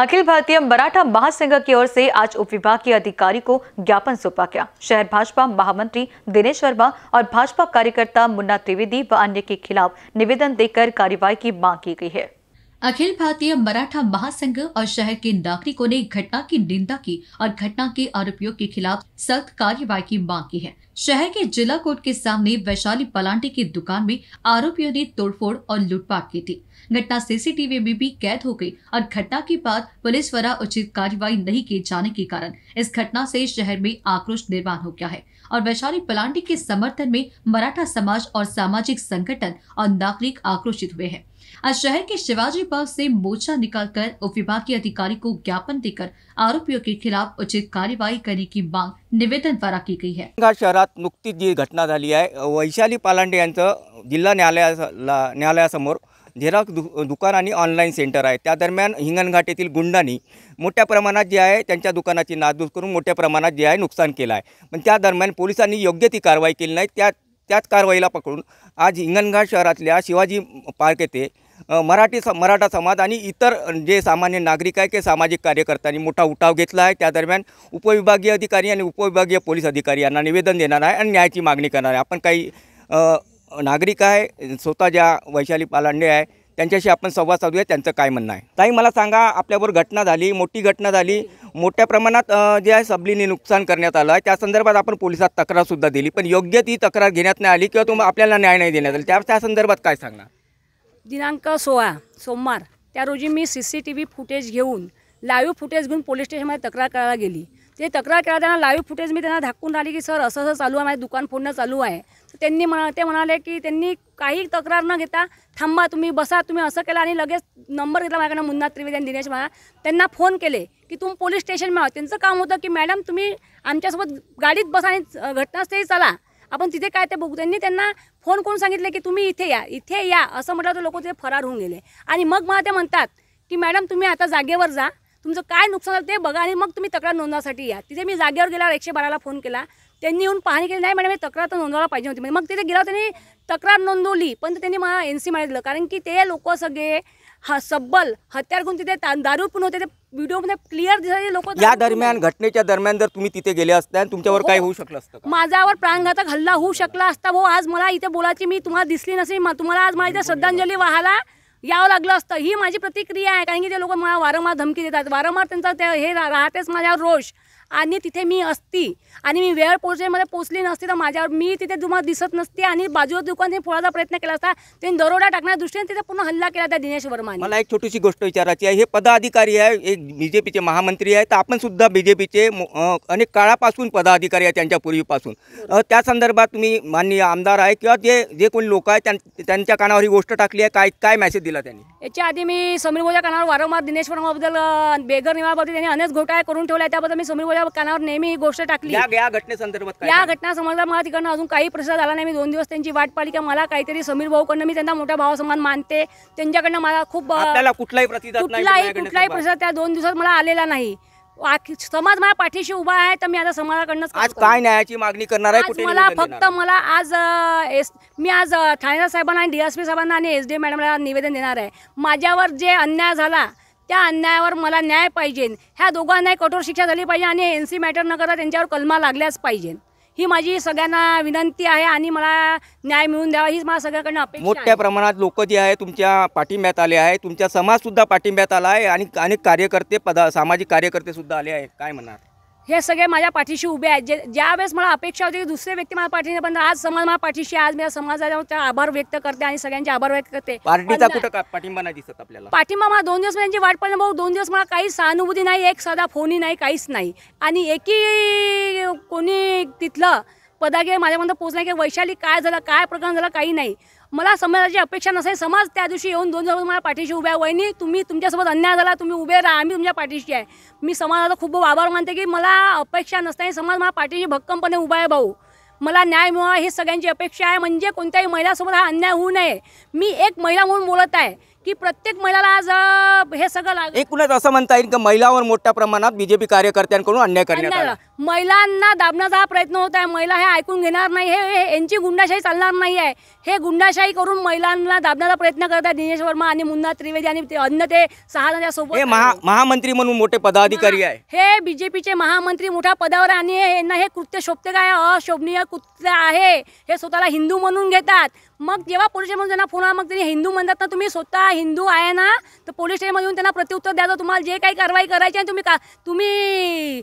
अखिल भारतीय मराठा महासंघ की ओर से आज उप विभाग के अधिकारी को ज्ञापन सौंपा गया शहर भाजपा महामंत्री दिनेश वर्मा और भाजपा कार्यकर्ता मुन्ना त्रिवेदी व अन्य के खिलाफ निवेदन देकर कार्रवाई की मांग की गई है अखिल भारतीय मराठा महासंघ और शहर के नागरिकों ने घटना की निंदा की और घटना के आरोपियों के खिलाफ सख्त कार्यवाही की मांग की है शहर के जिला कोर्ट के सामने वैशाली पलांटे की दुकान में आरोपियों ने तोड़फोड़ और लूटपाट की थी घटना सीसीटीवी में भी कैद हो गई और घटना के बाद पुलिस द्वारा उचित कार्रवाई नहीं किए जाने के कारण इस घटना से शहर में आक्रोश निर्माण हो गया है और वैशाली पलांडी के समर्थन में मराठा समाज और सामाजिक संगठन और नागरिक आक्रोशित हुए हैं आज शहर के शिवाजी पार्क से मोर्चा निकालकर विभागीय अधिकारी को ज्ञापन देकर आरोपियों के खिलाफ उचित कार्यवाही करने की मांग निवेदन द्वारा की गई है शहर नुकतीच जी घटना है वैशाली पालांडे जिला न्यायालय न्यायालय समोर झेरॉक्स दु दुकान आणि ऑनलाईन सेंटर आहे त्या दरम्यान हिंगणघाट येथील मोट्या प्रमाण प्रमाणात जे आहे त्यांच्या दुकानाची नासधूस करून मोठ्या प्रमाणात जे है नुकसान के आहे पण त्या दरम्यान योग्य ती कारवाई केली नाही त्या त्याच कारवाईला पकडून आज हिंगणघाट शहर शिवाजी पार्क येथे मराठी स मराठा समाज आणि इतर जे सामान्य नागरिक आहे ते सामाजिक कार्यकर्त्यांनी मोठा उठाव घेतला आहे त्या उपविभागीय अधिकारी आणि उपविभागीय पुलिस अधिकारी यांना निवेदन देणार आहे आणि न्यायाची मागणी करणार आहे आपण काही नागरिक आहे स्वतः ज्या वैशाली पालांडे आहे त्यांच्याशी आपण संवाद साधूया त्यांचं काय म्हणणं आहे ताई मला सांगा आपल्यावर घटना झाली मोठी घटना झाली मोठ्या प्रमाणात जे आहे सबलीने नुकसान करण्यात आलं आहे त्या संदर्भात आपण पोलिसात तक्रारसुद्धा दिली पण योग्य ती तक्रार घेण्यात नाही आली किंवा तुम्हाला आपल्याला न्याय नाही देण्यात आला त्या संदर्भात काय सांगणार दिनांक सोळा सोमवार त्या रोजी मी C C T V footage घेऊन लाईव्ह फुटेज घेऊन पोलीस स्टेशनमध्ये तक्रार करायला गेली ते तक्रार करायला त्यांना लाईव्ह फुटेज मी त्यांना दाखवून राहिली की सर असं असं चालू आहे माझं दुकान फोडणं चालू आहे त्यांनी म्हणा ते म्हणाले की त्यांनी काही तक्रार न घेता थांबा तुम्ही बसा तुम्ही असं केलं आणि लगेच नंबर घेतला माझ्याकडनं मुन्ना त्रिवेदी आणि दिनेश म्हणा त्यांना फोन केले की तुम्ही पोलीस स्टेशन मिळा त्यांचं काम होतं की मॅडम तुम्ही आमच्यासोबत गाडीत बसा आणि घटनास्थळी चला आपण तिथे काय ते बघू त्यांनी त्यांना फोन करून सांगितले की तुम्ही इथे या इथे या असं म्हटलं तर लोक तिथे फरार होऊन गेले आणि मग मला ते म्हणतात की मॅडम तुम्ही आता जागेवर जा तुमचं काय नुकसान झालं ते बघा आणि मग तुम्ही तक्रार नोंदवण्यासाठी या तिथे मी जागेवर गेल्यावर एकशे बाराला फोन केला त्यांनी येऊन पाहणी केली नाही म्हणजे मी तक्रार तर नोंदवायला पाहिजे होती मग तिथे गेला त्यांनी तक्रार नोंदवली पण त्यांनी मला एन सी मागितलं कारण की ते लोक सगळे हा सब्बल हत्यार घेऊन तिथे दारू पण होते ते व्हिडिओमध्ये क्लिअर दिसत लोक या दरम्यान घटनेच्या दरम्यान जर तुम्ही तिथे गेले असता तुमच्यावर हो. काय होऊ शकलं असतं माझ्यावर प्राणघातक हल्ला होऊ शकला असता भाऊ आज मला इथे बोलायची मी तुम्हाला दिसली नसेल तुम्हाला आज मला श्रद्धांजली व्हायला यावं लागलं असतं ही माझी प्रतिक्रिया आहे कारण की ते लोक मला वारंवार धमकी देतात वारंवार त्यांचा ते हे राहतेच माझ्यावर रोष आणि तिथे मी असती आणि मी वेळ पोचेमध्ये पोचली नसती तर माझ्यावर मी तिथे तुम्हाला दिसत नसते आणि बाजूला दुकान हे फोडायचा प्रयत्न केला असता त्यांनी दरोडा टाकण्या दृष्टीने तिथे पूर्ण हल्ला केला त्या दिनेश वर्माने मला एक छोटीशी गोष्ट विचारायची आहे हे पदाधिकारी आहे एक बीजेपीचे महामंत्री आहे तर आपण सुद्धा बीजेपीचे अनेक काळापासून पदाधिकारी आहे त्यांच्या पूर्वीपासून त्या संदर्भात तुम्ही माननीय आमदार आहे किंवा जे जे कोणी लोक आहेत त्यांच्या कानावर ही गोष्ट टाकली आहे काय काय मॅसेज दिला त्यांनी याच्या आधी मी समीर बोजा कानावर वारंवार दिनेश वर्माबद्दल बेगर निवाबद्दल त्यांनी अनेक घोटाळे करून ठेवला त्याबद्दल मी समीर माझ्या कानावर नेहमी ही गोष्ट टाकली या घटनेसंदर्भात या घटना समजला मला तिकडनं अजून काही प्रसाद आला नाही मी दोन दिवस त्यांची वाट पाहिली की मला काहीतरी समीर भाऊकडनं मी त्यांना मोठा समान मानते त्यांच्याकडनं मला खूप कुठलाही प्रतिसाद कुठलाही कुठलाही प्रतिसाद त्या दोन दिवसात मला आलेला नाही समाज माझ्या पाठीशी उभा आहे तर मी आता समाजाकडनं आज काय न्यायाची मागणी करणार आहे मला फक्त मला आज एस मी आज ठाणेदार साहेबांना आणि डीएसपी साहेबांना आणि एस डी मॅडमला निवेदन देणार आहे माझ्यावर जे अन्याय झाला त्या अन्यायावर मला न्याय पाहिजे ह्या दोघांनाही कठोर शिक्षा झाली पाहिजे आणि एन सी मॅटर न करता त्यांच्यावर कलमा लागल्याच पाहिजे ही माझी सगळ्यांना विनंती आहे आणि मला न्याय मिळून द्यावा हीच मला सगळ्याकडनं अपेक्षा मोठ्या प्रमाणात लोक जे आहे तुमच्या पाठिंब्यात आले आहे तुमच्या समाजसुद्धा पाठिंब्यात आला आहे आणि अनेक कार्यकर्ते पदा सामाजिक कार्यकर्ते सुद्धा आले आहे काय म्हणणार हे सगळे माझ्या पाठीशी उभे आहेत जे ज्यावेळेस मला अपेक्षा होती की दुसरे व्यक्ती माझ्या पाठीशी पण आज समाज माझ्या पाठीशी आज मी समाजाचा आभार व्यक्त करते आणि सगळ्यांचे आभार व्यक्त करते पार्टीचा पाठिंबा दिसत आपल्याला पाठिंबा मला दोन दिवस म्हणजे वाट पण भाऊ दोन दिवस मला काही सहानुभूती नाही एक साधा फोनही नाही काहीच नाही आणि एकी कोणी तिथलं पदागे माझ्यापर्यंत पोहोचला की वैशाली काय झालं काय प्रकरण झालं काही नाही मला समाजाची अपेक्षा नसेल समाज त्या दिवशी येऊन दोन जवळ मला पाठीशी उभ्या वहिनी तुम्ही तुमच्यासोबत अन्याय झाला तुम्ही उभे राहा आम्ही तुमच्या पाठीशी आहे मी समाजाला खूप आभार मानते की मला अपेक्षा नसते समाज मला पाठीशी भक्कमपणे उभा आहे भाऊ मला न्याय मिळावा ही सगळ्यांची अपेक्षा आहे म्हणजे कोणत्याही महिलासोबत हा अन्याय होऊ नये मी एक महिला म्हणून बोलत आहे की प्रत्येक महिलाला आज हे सगळं लागलं एकूणच असं म्हणता येईल की महिलावर मोठ्या प्रमाणात बीजेपी कार्यकर्त्यांकडून अन्याय करण्यात आला महिलांना दाबण्याचा प्रयत्न होत आहे महिला हे ऐकून घेणार नाही हे यांची गुंडाशाही चालणार नाही आहे हे गुंडाशाही करून महिलांना दाबण्याचा प्रयत्न करत आहे दिनेश वर्मा आणि मुन्ना त्रिवेदी आणि ते अन्य ते सहा जणांसोबत महामंत्री म्हणून मोठे पदाधिकारी आहे हे बीजेपीचे महामंत्री मोठ्या पदावर आणि हे- यांना हे कृत्य शोभते काय अशोभनीय कृत्य आहे हे स्वतःला हिंदू म्हणून घेतात मग जेव्हा पुरुष म्हणून त्यांना फोन आला, मग त्यांनी हिंदू म्हणतात ना तुम्ही स्वतः हिंदू आहे ना तर पोलीस स्टेशनमध्ये येऊन त्यांना प्रत्युत्तर द्या तुम्हाला जे काही कारवाई करायची आहे तुम्ही का तुम्ही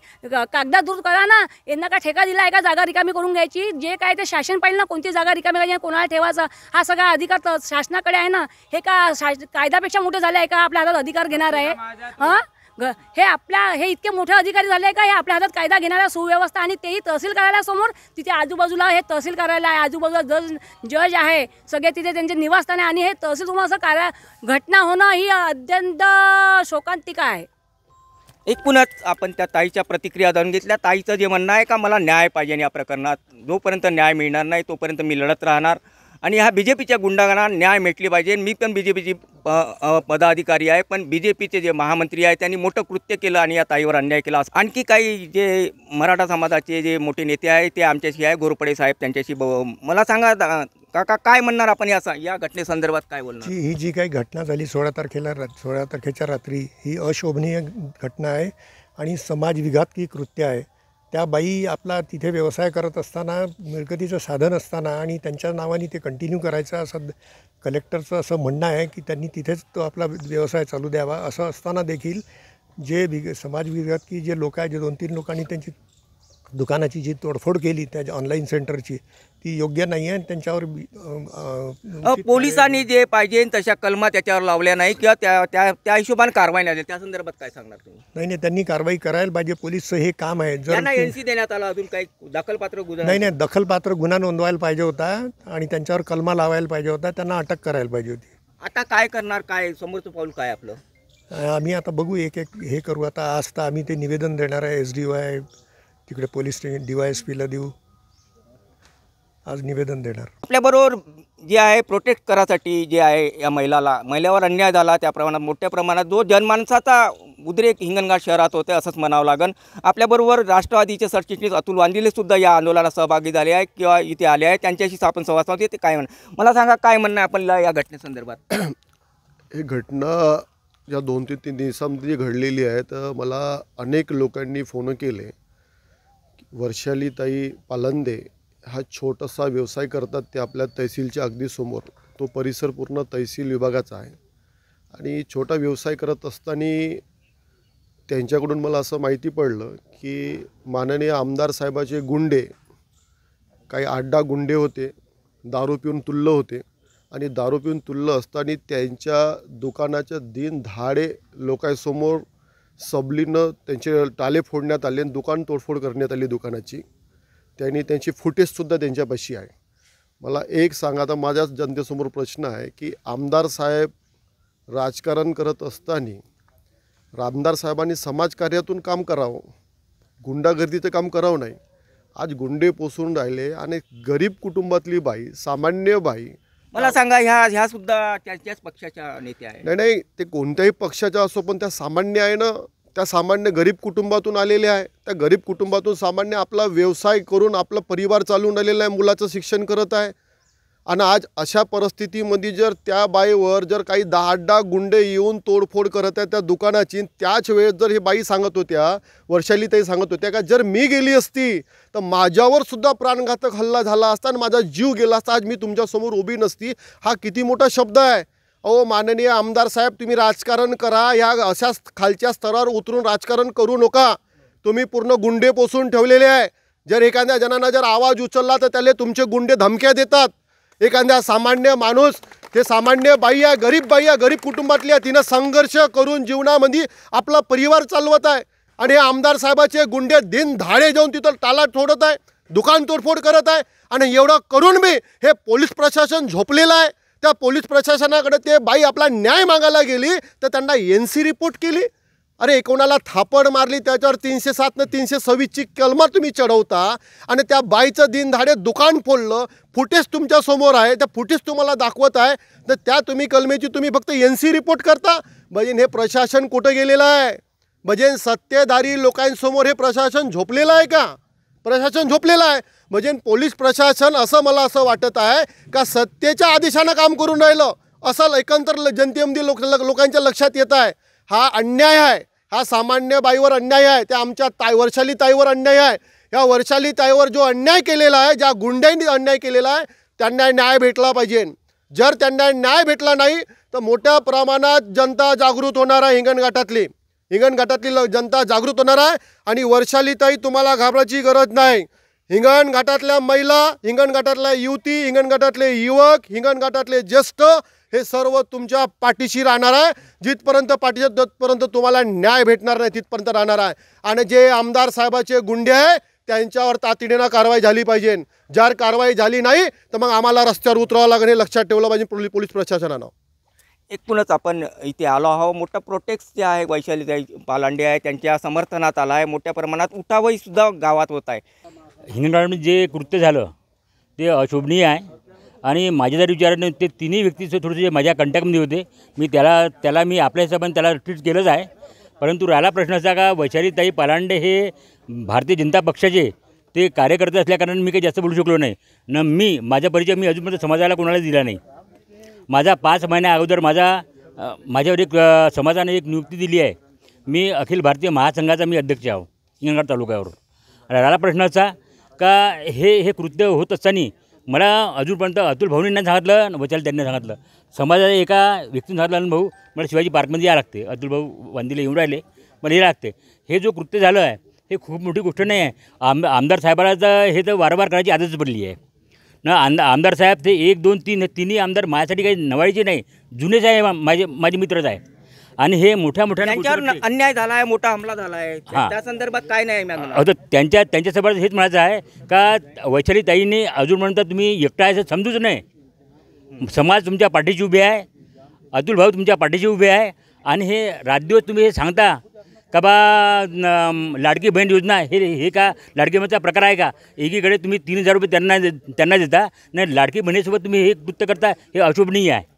कागदात दूर करा ना यांना का ठेका दिला आहे का जागा रिकामी करून घ्यायची जे काय ते शासन पाहिजे ना कोणती जागा रिकामी करायची कोणाला ठेवायचा हा सगळा अधिकार शासनाकडे आहे ना हे का कायद्यापेक्षा मोठं झालं आहे का आपल्या हातात अधिकार घेणार आहे हां ग हे आपल्या हे इतके मोठे अधिकारी झाले का हे आपल्या हातात कायदा घेणाऱ्या सुव्यवस्था आणि तेही तहसील कार्यालयासमोर तिथे आजूबाजूला हे तहसील कार्यालय आहे आजूबाजूला जज जज आहे सगळे तिथे त्यांचे निवासस्थान आहे आणि हे तहसील तुम्हाला असं कार्या घटना होणं ही अत्यंत शोकांतिका आहे पुन्हा आपण त्या ताईच्या प्रतिक्रिया जाणून घेतल्या ताईचं जे म्हणणं आहे का मला न्याय पाहिजे या प्रकरणात जोपर्यंत न्याय मिळणार नाही तोपर्यंत मी लढत राहणार आणि ह्या बी जे पीच्या गुंडागांना न्याय मिटली पाहिजे मी पण बी जे पीची पदाधिकारी आहे पण बी जे पीचे जे महामंत्री आहे त्यांनी मोठं कृत्य केलं आणि या ताईवर अन्याय केला आणखी काही जे मराठा समाजाचे जे मोठे नेते आहे ते आमच्याशी आहे गोरपडे साहेब त्यांच्याशी ब मला सांगा काका काय म्हणणार आपण या या घटनेसंदर्भात काय बोलणार ही जी काही घटना झाली सोळा तारखेला सोळा तारखेच्या रात्री ही अशोभनीय घटना आहे आणि समाजविघातकी कृत्य आहे त्या बाई आपला तिथे व्यवसाय करत असताना मिळकतीचं साधन असताना आणि त्यांच्या नावाने ते कंटिन्यू करायचं असं कलेक्टरचं असं म्हणणं आहे की त्यांनी तिथेच तो आपला व्यवसाय चालू द्यावा असं असताना देखील जे विग समाजविघात की जे लोक आहे जे दोन तीन लोकांनी त्यांची दुकानाची जी तोडफोड केली त्या ऑनलाईन सेंटरची ती योग्य नाही आहे त्यांच्यावर पोलिसांनी जे पाहिजे तशा कलमा त्याच्यावर लावल्या नाही किंवा त्या त्या त्या हिशोबाने कारवाई नाही त्या संदर्भात काय सांगणार तुम्ही नाही नाही त्यांनी कारवाई करायला पाहिजे पोलिसचं हे काम आहे जर एनसी देण्यात आला अजून काही दखलपात्र गुन्हा नाही नाही दखलपात्र गुन्हा नोंदवायला पाहिजे होता आणि त्यांच्यावर कलमा लावायला पाहिजे होता त्यांना अटक करायला पाहिजे होती आता काय करणार काय समोरचं पाऊल काय आपलं आम्ही आता बघू एक एक हे करू आता आज तर आम्ही ते निवेदन देणार आहे एस डी वाय तिकडे police station D Y S पीला देऊ आज निवेदन देणार आपल्याबरोबर जे आहे प्रोटेक्ट करासाठी जे आहे या महिलाला महिलावर अन्याय झाला त्या प्रमाणात मोठ्या प्रमाणात जो जनमानसाचा उद्रेक हिंगणघाट शहरात होते असंच म्हणावं लागेल आपल्याबरोबर राष्ट्रवादीचे सरचिटणीस अतुल सुद्धा या आंदोलनात सहभागी झाले आहेत किंवा इथे आले आहेत त्यांच्याशी आपण संवाद साधतो ते काय म्हणणं मला सांगा काय म्हणणं आहे आपल्याला या घटनेसंदर्भात हे घटना या दोन ते तीन दिवसामध्ये जी घडलेली आहे तर मला अनेक लोकांनी फोन केले ताई पालंदे हा छोटासा व्यवसाय करतात ते आपल्या तहसीलच्या अगदी समोर तो परिसर पूर्ण तहसील विभागाचा आहे आणि छोटा व्यवसाय करत असताना त्यांच्याकडून मला असं माहिती पडलं की माननीय आमदार साहेबाचे गुंडे काही आड्डा गुंडे होते दारू पिऊन तुल्ल होते आणि दारू पिऊन तुल्ल असताना त्यांच्या दुकानाच्या दिन धाडे लोकांसमोर सबलीनं त्यांचे टाले फोडण्यात आले आणि दुकान तोडफोड करण्यात आली दुकानाची त्यांनी त्यांची फुटेजसुद्धा त्यांच्यापाशी आहे मला एक सांगा आता माझ्याच जनतेसमोर प्रश्न आहे की आमदार साहेब राजकारण करत असताना रामदार साहेबांनी समाजकार्यातून काम करावं गुंडागर्दीचं काम करावं नाही आज गुंडे पोसून राहिले आणि गरीब कुटुंबातली बाई सामान्य बाई मला सांगा ह्या ह्या सुद्धा त्यांच्याच पक्षाच्या नेत्या आहेत नाही नाही ते कोणत्याही पक्षाच्या असो पण त्या सामान्य आहे ना त्या सामान्य गरीब कुटुंबातून आलेले आहे त्या गरीब कुटुंबातून सामान्य आपला व्यवसाय करून आपला परिवार चालवून आलेला आहे मुलाचं शिक्षण करत आहे आणि आज अशा परिस्थितीमध्ये जर त्या बाईवर जर काही दहा दहा गुंडे येऊन तोडफोड करत आहे त्या दुकानाची त्याच वेळेस जर हे बाई सांगत होत्या वर्षाली ताई सांगत होत्या का जर मी गेली असती तर माझ्यावर सुद्धा प्राणघातक हल्ला झाला असता आणि माझा जीव गेला असता आज मी तुमच्यासमोर उभी नसती हा किती मोठा शब्द आहे अहो माननीय आमदार साहेब तुम्ही राजकारण करा ह्या अशा खालच्या स्तरावर उतरून राजकारण करू नका तुम्ही पूर्ण गुंडे पोसून ठेवलेले आहे जर एखाद्या जणांना जर आवाज उचलला तर त्याला तुमचे गुंडे धमक्या देतात एखाद्या सामान्य माणूस हे सामान्य बाई या गरीब बाई या गरीब कुटुंबातल्या तिनं संघर्ष करून जीवनामध्ये आपला परिवार चालवत आहे आणि आमदार साहेबाचे गुंडे दिन धाडे जाऊन तिथं ताला तोडत आहे दुकान तोडफोड करत आहे आणि एवढं करून मी हे पोलीस प्रशासन झोपलेलं आहे त्या पोलीस प्रशासनाकडे ते बाई आपला न्याय मागायला गेली तर त्यांना एन सी रिपोर्ट केली अरे कोणाला थापड मारली त्याच्यावर तीनशे ने तीनशे सव्वीसची कलमा तुम्ही चढवता आणि त्या बाईचं दिनधाडे दुकान फोडलं फुटेज तुमच्यासमोर आहे त्या फुटेज तुम्हाला दाखवत आहे तर त्या तुम्ही कलमेची तुम्ही फक्त एन सी रिपोर्ट करता भजन हे प्रशासन कुठं गेलेलं आहे भजन सत्तेधारी लोकांसमोर हे प्रशासन झोपलेलं आहे का प्रशासन झोपलेलं आहे म्हणजे पोलीस प्रशासन असं मला असं वाटत आहे का सत्तेच्या आदेशानं काम करून राहिलं असं एकंदर जनतेमध्ये लोक लोकांच्या लक्षात येत आहे हा अन्याय आहे हा सामान्य बाईवर अन्याय आहे त्या आमच्या ताई वर्षाली ताईवर अन्याय आहे या वर्षाली ताईवर जो अन्याय केलेला आहे ज्या गुंड्यांनी अन्याय केलेला आहे त्यांना न्याय भेटला पाहिजे जर त्यांना न्याय भेटला नाही तर मोठ्या प्रमाणात जनता जागृत होणार आहे हिंगणघाटातली हिंगणघाटातली जनता जागृत होणार आहे आणि वर्षाली ताई तुम्हाला घाबरायची गरज नाही हिंगणघाटातल्या महिला हिंगणघाटातल्या युवती हिंगणघाटातले युवक हिंगणघाटातले ज्येष्ठ हे सर्व तुमच्या पाठीशी राहणार आहे जिथपर्यंत पाठीशी ततपर्यंत तुम्हाला न्याय भेटणार नाही तिथपर्यंत राहणार आहे आणि जे आमदार साहेबाचे गुंडे आहे त्यांच्यावर तातडीनं कारवाई झाली पाहिजे जर कारवाई झाली नाही तर मग आम्हाला रस्त्यावर उतरावं लागेल हे लक्षात ठेवलं पाहिजे पोलीस प्रशासनानं एकूणच आपण इथे आलो आहोत मोठा प्रोटेक्स जे आहे वैशाली पालांडे आहे त्यांच्या समर्थनात आला आहे मोठ्या प्रमाणात सुद्धा गावात होत आहे हिंदुस्थान जे कृत्य झालं ते अशोभनीय आहे आणि माझ्या जर नाही ते तिन्ही व्यक्तीचं जे माझ्या कंटॅक्टमध्ये होते मी त्याला त्याला मी आपल्या हिशोबाने त्याला ट्रीट केलंच आहे परंतु राहिला प्रश्न असा का वैशालीताई पालांडे हे भारतीय जनता पक्षाचे ते कार्यकर्ते असल्याकारणाने मी काही जास्त बोलू शकलो नाही न मी माझा परिचय मी अजूनपर्यंत समाजाला कोणाला दिला नाही माझा पाच महिन्या अगोदर माझा माझ्यावर एक समाजाने एक नियुक्ती दिली आहे मी अखिल भारतीय महासंघाचा मी अध्यक्ष आहो हिंगणगाड तालुक्यावर राहिला असा का हे हे कृत्य होत असताना मला अजूनपर्यंत अतुल भाऊनींना सांगितलं वचाल त्यांनी सांगितलं समाजाच्या एका व्यक्तीनं सांगितलं आणि भाऊ मला शिवाजी पार्कमध्ये या लागते अतुल भाऊ वांदिले येऊन राहिले मला हे लागते हे जो कृत्य झालं आहे हे खूप मोठी गोष्ट नाही आहे आम आमदार साहेबाला तर हे तर वारंवार करायची आदतच पडली आहे ना आमद आमदार साहेब ते एक दोन तीन तिन्ही आमदार माझ्यासाठी काही नवाळीचे नाही जुनेच आहे माझे माझे मित्रच आहे आणि हे मोठ्या मोठ्या त्यांच्यावर अन्याय झाला आहे मोठा हमला झाला आहे त्या संदर्भात काय नाही आम्ही त्यांच्या त्यांच्यासोबत हेच म्हणायचं आहे का वैशाली ताईंनी अजून म्हणता तुम्ही एकटा आहे समजूच नाही समाज तुमच्या पाठीशी उभे आहे अतुल भाऊ तुमच्या पाठीशी उभे आहे आणि हे राजदिवस तुम्ही हे सांगता का बा लाडकी बहीण योजना हे हे का लाडकी प्रकार आहे का एकीकडे तुम्ही तीन हजार रुपये त्यांना त्यांना देता नाही लाडकी बहिणीसोबत तुम्ही हे कृत्य करता हे अशोभनीय आहे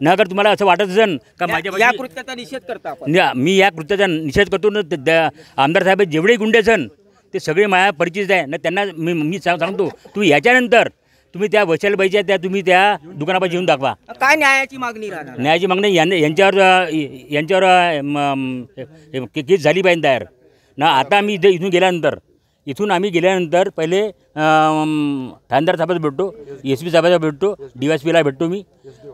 ना तुम्हाला असं वाटत असेल का माझ्या या कृत्याचा निषेध करता मी या कृत्याचा निषेध करतो ना आमदार साहेब जेवढे गुंडे सन ते सगळे माझ्या परिचित आहे ना त्यांना मी मी सांग- सांगतो तुम्ही याच्यानंतर तुम्ही त्या वशालबाईच्या त्या तुम्ही त्या दुकानापाशी येऊन दाखवा काय न्यायाची मागणी राहणार न्यायाची मागणी यांच्यावर यांच्यावर केस झाली पाहिजे तयार ना आता मी इथे इथून गेल्यानंतर इथून आम्ही गेल्यानंतर पहिले ठाणदार साहेबाला भेटतो एस पी साहेबाला भेटतो डी वाय पीला भेटतो मी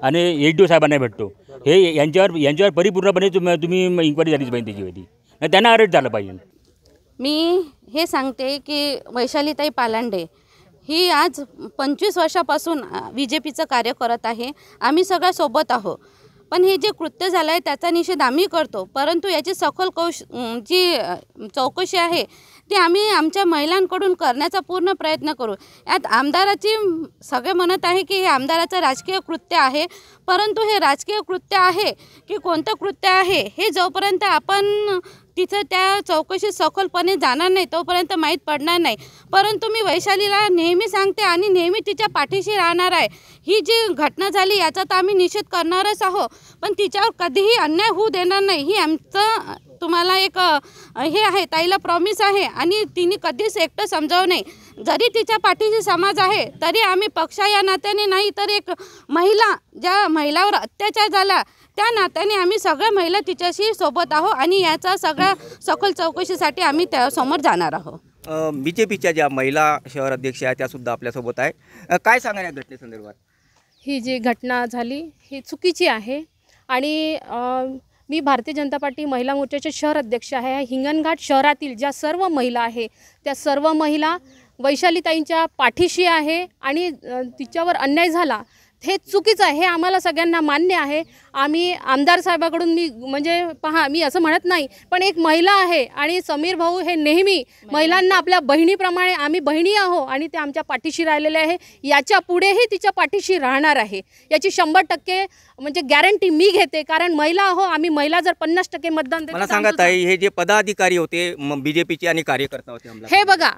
आणि एच डी ओ साहेबांना भेटतो हे यांच्यावर यांच्यावर परिपूर्णपणे तुम्ही इन्क्वायरी झालीच पाहिजे होती नाही त्यांना अरेस्ट झालं पाहिजे मी हे सांगते की वैशालीताई पालांडे ही आज पंचवीस वर्षापासून बी जे पीचं कार्य करत आहे आम्ही सगळ्या सोबत आहो पण हे जे कृत्य झालं आहे त्याचा निषेध आम्ही करतो परंतु याची सखोल कौश जी चौकशी आहे ते आम्ही आमच्या महिलांकडून करण्याचा पूर्ण प्रयत्न करू यात आमदाराची सगळे म्हणत आहे की हे आमदाराचं राजकीय कृत्य आहे परंतु हे राजकीय कृत्य आहे की कोणतं कृत्य आहे हे जोपर्यंत आपण तिथं त्या चौकशीत सखोलपणे जाणार नाही तोपर्यंत माहीत पडणार नाही परंतु मी वैशालीला नेहमी सांगते आणि नेहमी तिच्या पाठीशी राहणार आहे ही जी घटना झाली याचा तर आम्ही निषेध करणारच आहो पण तिच्यावर कधीही अन्याय होऊ देणार नाही ही आमचं तुम्हाला एक हे आहे ताईला प्रॉमिस आहे आणि तिने कधीच एकटं समजावू नये जरी तिच्या पाठीशी समाज आहे तरी आम्ही पक्षा या नात्याने नाही तर एक महिला ज्या महिलावर अत्याचार झाला त्या नात्याने आम्ही सगळ्या महिला तिच्याशी सोबत आहोत आणि याचा सगळ्या सखोल चौकशीसाठी आम्ही त्यासमोर जाणार आहोत बी जे पीच्या ज्या महिला शहर अध्यक्ष आहेत त्यासुद्धा आपल्यासोबत आहे काय सांगा या घटनेसंदर्भात ही जी घटना झाली ही चुकीची आहे आणि मी भारतीय जनता पार्टी महिला मोर्चाचे शहर अध्यक्ष आहे हिंगणघाट शहरातील ज्या सर्व महिला आहे त्या सर्व महिला वैशालीताईंच्या पाठीशी आहे आणि तिच्यावर अन्याय झाला हे चुकीचं आहे हे आम्हाला सगळ्यांना मान्य आहे आम्ही आमदार साहेबाकडून मी म्हणजे पहा मी असं म्हणत नाही पण एक महिला आहे आणि समीर भाऊ हे नेहमी महिलांना आपल्या बहिणीप्रमाणे आम्ही बहिणी आहो आणि ते आमच्या पाठीशी राहिलेले आहे याच्या पुढेही तिच्या पाठीशी राहणार आहे याची शंभर टक्के म्हणजे गॅरंटी मी घेते कारण महिला आहो आम्ही महिला जर पन्नास टक्के मतदान मला सांगत आहे हे जे पदाधिकारी होते बीजेपीचे आणि कार्यकर्ता होते हे बघा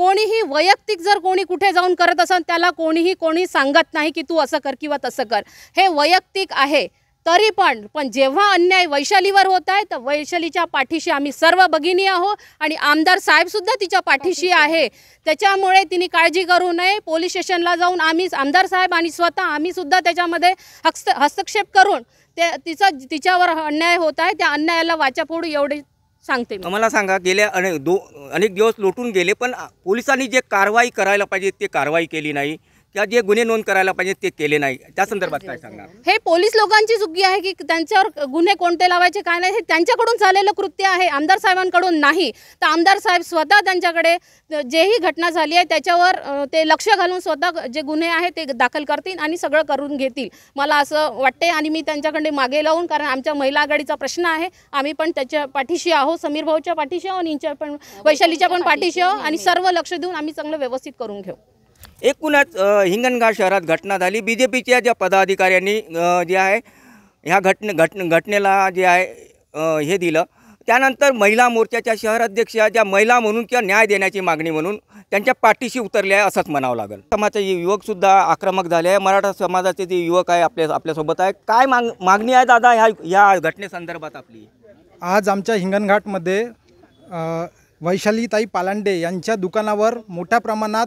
कोणीही वैयक्तिक जर कोणी कुठे जाऊन करत असेल त्याला कोणीही कोणी सांगत नाही की तू असं कर किंवा तसं कर हे वैयक्तिक आहे तरी पण पण जेव्हा अन्याय वैशालीवर होत आहे तर वैशालीच्या पाठीशी आम्ही सर्व भगिनी आहो आणि आमदार साहेबसुद्धा तिच्या पाठीशी आहे त्याच्यामुळे तिने काळजी करू नये पोलीस स्टेशनला जाऊन आम्ही आमदार साहेब आणि स्वतः आम्हीसुद्धा त्याच्यामध्ये हस्त हस्तक्षेप करून ते तिचा तिच्यावर अन्याय होत आहे त्या अन्यायाला वाचा फोडू एवढे सांगते मला सांगा गेल्या अनेक दो अनेक दिवस लोटून गेले पण पोलिसांनी जे कारवाई करायला पाहिजे ते कारवाई केली नाही त्या जे गुन्हे नोंद करायला पाहिजे ते केले नाही त्या संदर्भात काय सांगणार हे पोलीस लोकांची चुकी आहे की त्यांच्यावर गुन्हे कोणते लावायचे काय नाही हे त्यांच्याकडून झालेलं कृत्य आहे आमदार साहेबांकडून नाही तर आमदार साहेब स्वतः त्यांच्याकडे जेही घटना झाली आहे त्याच्यावर ते लक्ष घालून स्वतः जे गुन्हे आहेत ते दाखल करतील आणि सगळं करून घेतील मला असं वाटते आणि मी त्यांच्याकडे मागे लावून कारण आमच्या महिला आघाडीचा प्रश्न आहे आम्ही पण त्याच्या पाठीशी आहो समीर भाऊच्या पाठीशी आहो आणि पण वैशालीच्या पण पाठीशी आहो आणि सर्व लक्ष देऊन आम्ही चांगलं व्यवस्थित करून घेऊ एकूणच हिंगणघाट शहरात घटना झाली बी जे पीच्या ज्या पदाधिकाऱ्यांनी जे आहे ह्या घटने घट घटनेला जे आहे हे दिलं त्यानंतर महिला मोर्चाच्या शहराध्यक्षा ज्या महिला म्हणून किंवा न्याय देण्याची मागणी म्हणून त्यांच्या पाठीशी उतरले आहे असंच म्हणावं लागेल समाजाचे युवकसुद्धा आक्रमक झाले आहे मराठा समाजाचे जे युवक आहे आपल्या आपल्यासोबत आहे काय माग मागणी आहे दादा ह्या ह्या घटनेसंदर्भात आपली आज आमच्या हिंगणघाटमध्ये वैशालीताई पालांडे यांच्या दुकानावर मोठ्या प्रमाणात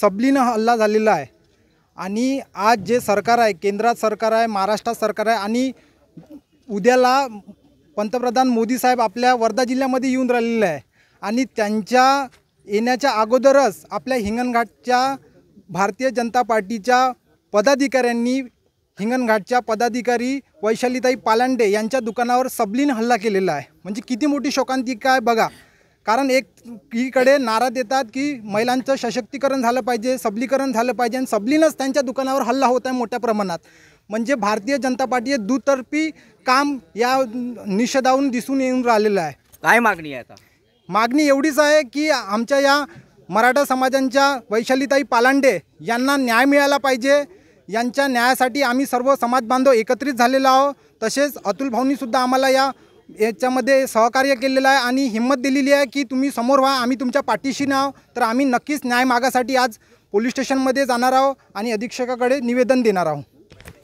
सबलीनं हल्ला झालेला आहे आणि आज जे सरकार आहे केंद्रात सरकार आहे महाराष्ट्रात सरकार आहे आणि उद्याला पंतप्रधान मोदी साहेब आपल्या वर्धा जिल्ह्यामध्ये येऊन राहिलेलं आहे आणि त्यांच्या येण्याच्या अगोदरच आपल्या हिंगणघाटच्या भारतीय जनता पार्टीच्या पदाधिकाऱ्यांनी हिंगणघाटच्या पदाधिकारी वैशालीताई पालांडे यांच्या दुकानावर सबलीन हल्ला केलेला आहे म्हणजे किती मोठी शोकांतिका आहे बघा कारण एक कीकडे नारा देतात की महिलांचं सशक्तीकरण झालं पाहिजे सबलीकरण झालं पाहिजे आणि सबलीनंच त्यांच्या दुकानावर हल्ला होत आहे मोठ्या प्रमाणात म्हणजे भारतीय जनता पार्टी दुतर्फी काम या निषेधावरून दिसून येऊन राहिलेलं आहे काय मागणी आहे आता मागणी एवढीच आहे की आमच्या या मराठा समाजांच्या वैशालीताई पालांडे यांना न्याय मिळाला पाहिजे यांच्या न्यायासाठी आम्ही सर्व समाज बांधव एकत्रित झालेलो आहोत तसेच अतुल भाऊनीसुद्धा आम्हाला या याच्यामध्ये सहकार्य केलेलं आहे आणि हिंमत दिलेली आहे की तुम्ही समोर व्हा आम्ही तुमच्या पाठीशी नाव तर आम्ही नक्कीच न्याय मागासाठी आज पोलीस स्टेशनमध्ये जाणार आहोत आणि अधीक्षकाकडे निवेदन देणार आहोत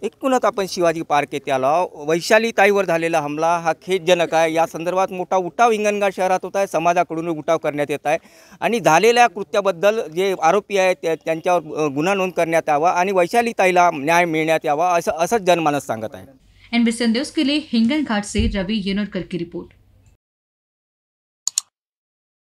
एकूणच आपण शिवाजी पार्क येथे आलो वैशाली ताईवर झालेला हमला हा खेदजनक आहे या संदर्भात मोठा उठाव हिंगणगाव शहरात होत आहे समाजाकडून उठाव करण्यात येत आहे आणि झालेल्या कृत्याबद्दल जे आरोपी आहेत त्या त्यांच्यावर गुन्हा नोंद करण्यात यावा आणि वैशाली ताईला न्याय मिळण्यात यावा असं असंच जनमानस सांगत आहे एनबी संदेश के लिए हिंगन घाट से रवि येनोरकर की रिपोर्ट